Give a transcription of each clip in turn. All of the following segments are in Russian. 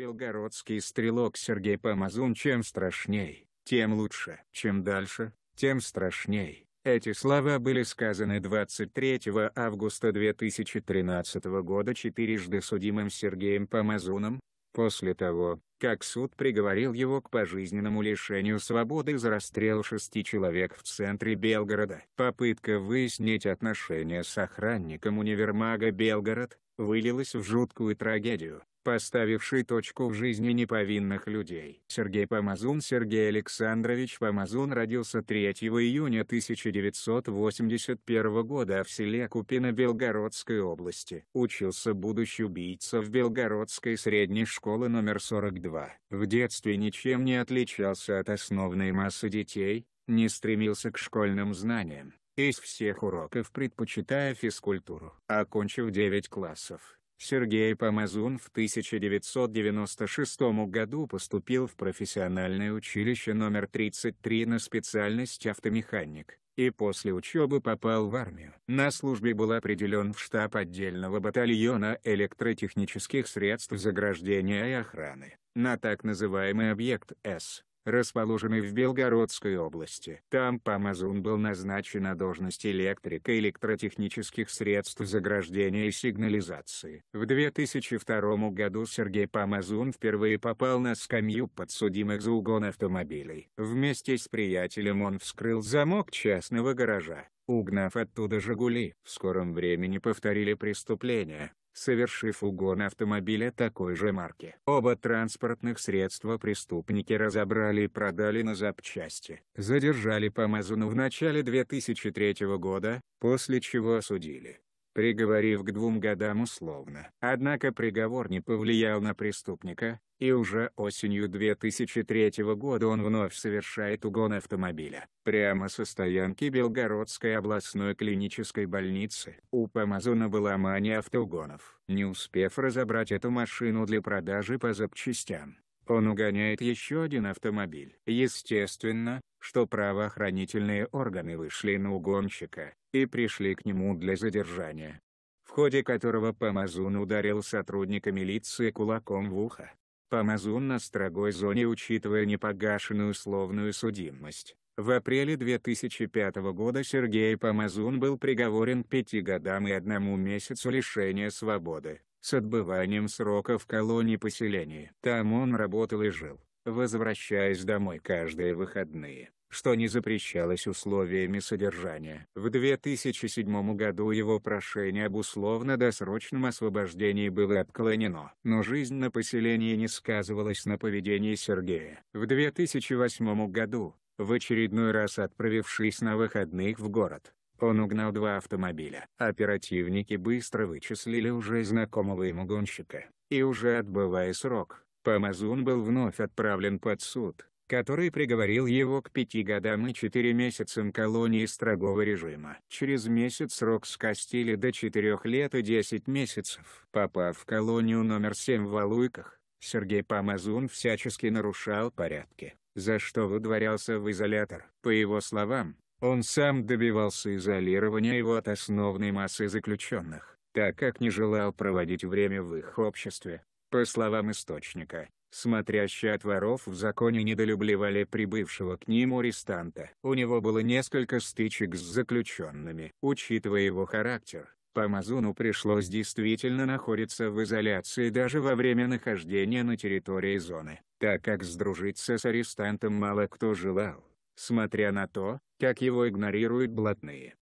Белгородский стрелок Сергей Помазун чем страшней, тем лучше. Чем дальше, тем страшней. Эти слова были сказаны 23 августа 2013 года четырежды судимым Сергеем Помазуном, после того, как суд приговорил его к пожизненному лишению свободы за расстрел шести человек в центре Белгорода. Попытка выяснить отношения с охранником универмага «Белгород», вылилось в жуткую трагедию, поставившую точку в жизни неповинных людей. Сергей Помазун Сергей Александрович Помазун родился 3 июня 1981 года в селе Купино Белгородской области. Учился будущий убийца в Белгородской средней школы номер 42. В детстве ничем не отличался от основной массы детей, не стремился к школьным знаниям из всех уроков предпочитая физкультуру. Окончив 9 классов, Сергей Помазун в 1996 году поступил в профессиональное училище номер 33 на специальность автомеханик, и после учебы попал в армию. На службе был определен в штаб отдельного батальона электротехнических средств заграждения и охраны, на так называемый объект С. Расположенный в Белгородской области. Там Помазун был назначен на должность электрика электротехнических средств заграждения и сигнализации. В 2002 году Сергей Помазун впервые попал на скамью подсудимых за угон автомобилей. Вместе с приятелем он вскрыл замок частного гаража угнав оттуда «Жигули». В скором времени повторили преступление, совершив угон автомобиля такой же марки. Оба транспортных средства преступники разобрали и продали на запчасти. Задержали по Помазуну в начале 2003 года, после чего осудили приговорив к двум годам условно. Однако приговор не повлиял на преступника, и уже осенью 2003 года он вновь совершает угон автомобиля. Прямо со стоянки Белгородской областной клинической больницы. У Памазона была мания автоугонов. Не успев разобрать эту машину для продажи по запчастям, он угоняет еще один автомобиль. Естественно, что правоохранительные органы вышли на угонщика и пришли к нему для задержания, в ходе которого Памазун ударил сотрудника милиции кулаком в ухо. Памазун на строгой зоне учитывая непогашенную условную судимость. В апреле 2005 года Сергей Помазун был приговорен к пяти годам и одному месяцу лишения свободы, с отбыванием срока в колонии поселения. Там он работал и жил возвращаясь домой каждые выходные, что не запрещалось условиями содержания. В 2007 году его прошение об условно-досрочном освобождении было отклонено. Но жизнь на поселении не сказывалась на поведении Сергея. В 2008 году, в очередной раз отправившись на выходных в город, он угнал два автомобиля. Оперативники быстро вычислили уже знакомого ему гонщика. И уже отбывая срок, Памазун был вновь отправлен под суд, который приговорил его к пяти годам и четыре месяцам колонии строгого режима. Через месяц срок скостили до четырех лет и десять месяцев. Попав в колонию номер семь в Валуйках, Сергей Памазун всячески нарушал порядки, за что выдворялся в изолятор. По его словам, он сам добивался изолирования его от основной массы заключенных, так как не желал проводить время в их обществе. По словам источника, смотрящие от воров в законе недолюбливали прибывшего к ним арестанта. У него было несколько стычек с заключенными. Учитывая его характер, Помазуну пришлось действительно находиться в изоляции даже во время нахождения на территории зоны, так как сдружиться с арестантом мало кто желал, смотря на то, как его игнорируют блатные.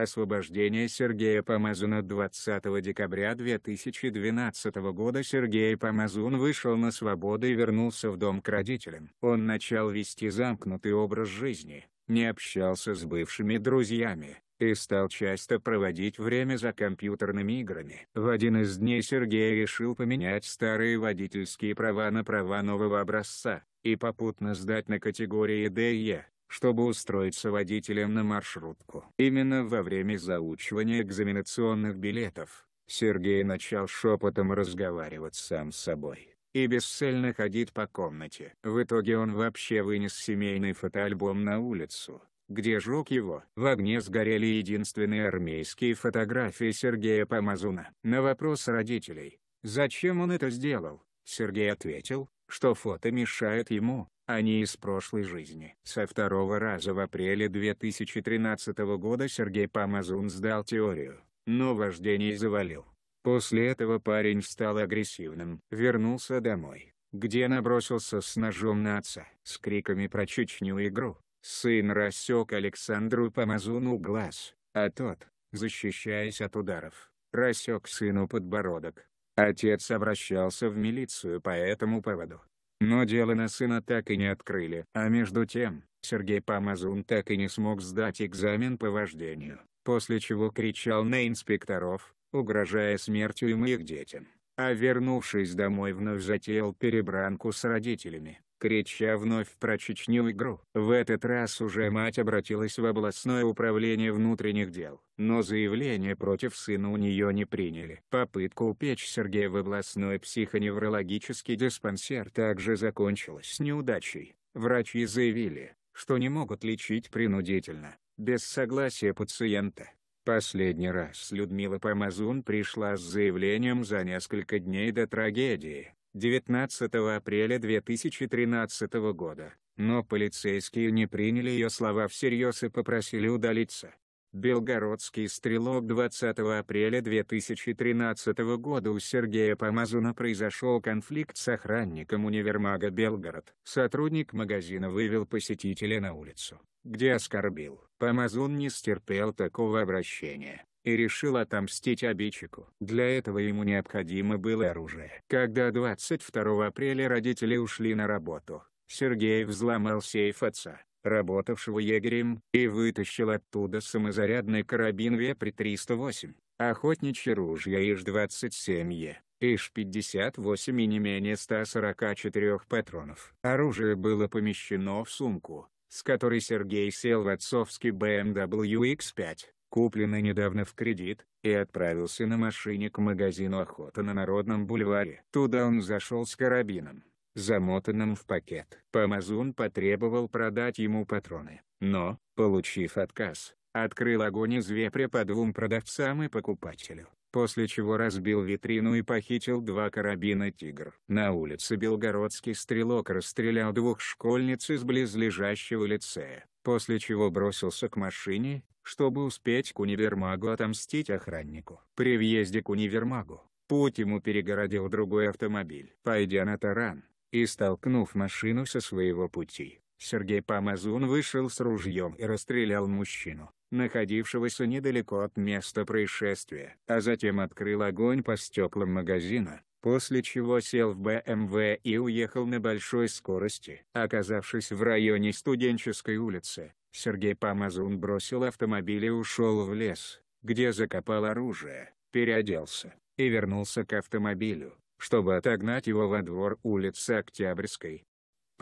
Освобождение Сергея Помазуна 20 декабря 2012 года Сергей Помазун вышел на свободу и вернулся в дом к родителям. Он начал вести замкнутый образ жизни, не общался с бывшими друзьями, и стал часто проводить время за компьютерными играми. В один из дней Сергей решил поменять старые водительские права на права нового образца, и попутно сдать на категории D E чтобы устроиться водителем на маршрутку. Именно во время заучивания экзаменационных билетов, Сергей начал шепотом разговаривать сам с собой и бесцельно ходить по комнате. В итоге он вообще вынес семейный фотоальбом на улицу, где жук его. В огне сгорели единственные армейские фотографии Сергея Помазуна. На вопрос родителей, зачем он это сделал, Сергей ответил, что фото мешает ему, они а из прошлой жизни. Со второго раза в апреле 2013 года Сергей Помазун сдал теорию, но вождение завалил. После этого парень стал агрессивным, вернулся домой, где набросился с ножом на отца. С криками про Чечню игру, сын рассек Александру Помазуну глаз, а тот, защищаясь от ударов, рассек сыну подбородок. Отец обращался в милицию по этому поводу. Но дело на сына так и не открыли. А между тем, Сергей Помазун так и не смог сдать экзамен по вождению, после чего кричал на инспекторов, угрожая смертью им и их детям. А вернувшись домой вновь затеял перебранку с родителями крича вновь про Чечню игру. В этот раз уже мать обратилась в областное управление внутренних дел, но заявление против сына у нее не приняли. Попытка упечь Сергея в областной психоневрологический диспансер также закончилась неудачей. Врачи заявили, что не могут лечить принудительно, без согласия пациента. Последний раз Людмила Помазун пришла с заявлением за несколько дней до трагедии. 19 апреля 2013 года, но полицейские не приняли ее слова всерьез и попросили удалиться. Белгородский стрелок 20 апреля 2013 года у Сергея Помазуна произошел конфликт с охранником универмага «Белгород». Сотрудник магазина вывел посетителя на улицу, где оскорбил. Помазун не стерпел такого обращения и решил отомстить обидчику. Для этого ему необходимо было оружие. Когда 22 апреля родители ушли на работу, Сергей взломал сейф отца, работавшего егерем, и вытащил оттуда самозарядный карабин Вепри-308, охотничье ружье ИЖ-27Е, ИЖ-58 и не менее 144 патронов. Оружие было помещено в сумку, с которой Сергей сел в отцовский BMW X5, купленный недавно в кредит, и отправился на машине к магазину охоты на Народном бульваре. Туда он зашел с карабином, замотанным в пакет. Памазун потребовал продать ему патроны, но, получив отказ, открыл огонь из вепря по двум продавцам и покупателю после чего разбил витрину и похитил два карабина «Тигр». На улице белгородский стрелок расстрелял двух школьниц из близлежащего лицея, после чего бросился к машине, чтобы успеть к универмагу отомстить охраннику. При въезде к универмагу, путь ему перегородил другой автомобиль. Пойдя на таран, и столкнув машину со своего пути, Сергей Помазун вышел с ружьем и расстрелял мужчину, находившегося недалеко от места происшествия, а затем открыл огонь по стеклам магазина, после чего сел в БМВ и уехал на большой скорости. Оказавшись в районе студенческой улицы, Сергей Помазун бросил автомобиль и ушел в лес, где закопал оружие, переоделся и вернулся к автомобилю, чтобы отогнать его во двор улицы Октябрьской.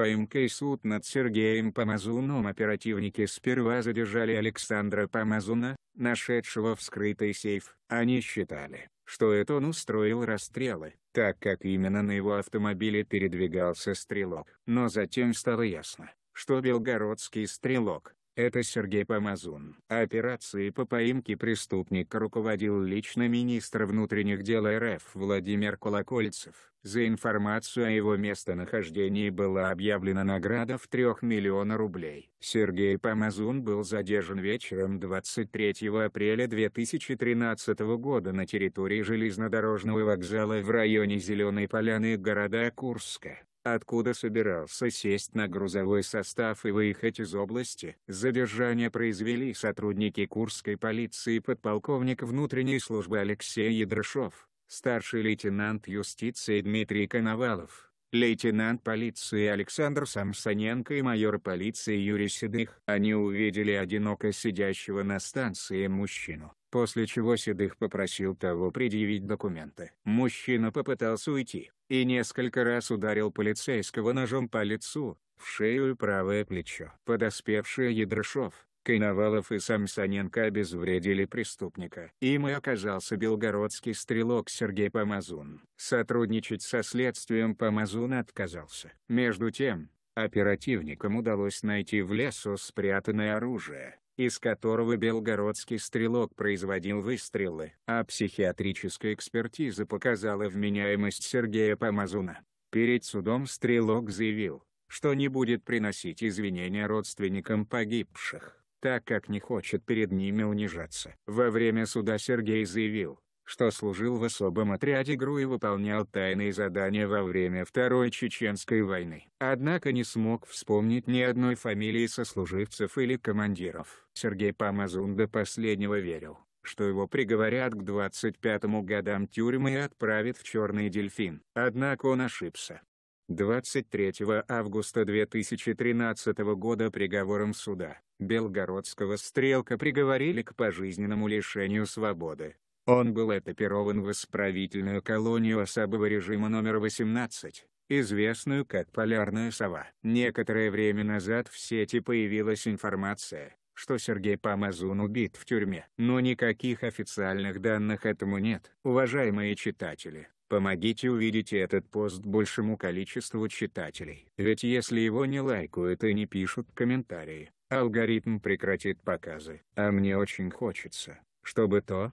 По МК суд над Сергеем Помазуном оперативники сперва задержали Александра Помазуна, нашедшего вскрытый сейф. Они считали, что это он устроил расстрелы, так как именно на его автомобиле передвигался стрелок. Но затем стало ясно, что белгородский стрелок, это Сергей Помазун. Операции по поимке преступника руководил лично министр внутренних дел РФ Владимир Колокольцев. За информацию о его местонахождении была объявлена награда в 3 миллиона рублей. Сергей Помазун был задержан вечером 23 апреля 2013 года на территории железнодорожного вокзала в районе Зеленой Поляны города Курска откуда собирался сесть на грузовой состав и выехать из области. Задержание произвели сотрудники Курской полиции подполковник внутренней службы Алексей Ядрышов, старший лейтенант юстиции Дмитрий Коновалов, лейтенант полиции Александр Самсоненко и майор полиции Юрий Седых. Они увидели одиноко сидящего на станции мужчину, после чего Седых попросил того предъявить документы. Мужчина попытался уйти и несколько раз ударил полицейского ножом по лицу, в шею и правое плечо. Подоспевшие Ядрышов, Коновалов и Самсоненко обезвредили преступника. Им и оказался белгородский стрелок Сергей Помазун. Сотрудничать со следствием Помазун отказался. Между тем, оперативникам удалось найти в лесу спрятанное оружие из которого белгородский стрелок производил выстрелы. А психиатрическая экспертиза показала вменяемость Сергея Помазуна. Перед судом стрелок заявил, что не будет приносить извинения родственникам погибших, так как не хочет перед ними унижаться. Во время суда Сергей заявил, что служил в особом отряде ГРУ и выполнял тайные задания во время Второй Чеченской войны. Однако не смог вспомнить ни одной фамилии сослуживцев или командиров. Сергей Памазун до последнего верил, что его приговорят к 25 годам тюрьмы и отправят в «Черный дельфин». Однако он ошибся. 23 августа 2013 года приговором суда, Белгородского стрелка приговорили к пожизненному лишению свободы. Он был этапирован в исправительную колонию особого режима номер 18, известную как «Полярная сова». Некоторое время назад в сети появилась информация, что Сергей Помазун убит в тюрьме. Но никаких официальных данных этому нет. Уважаемые читатели, помогите увидеть этот пост большему количеству читателей. Ведь если его не лайкают и не пишут комментарии, алгоритм прекратит показы. А мне очень хочется, чтобы то,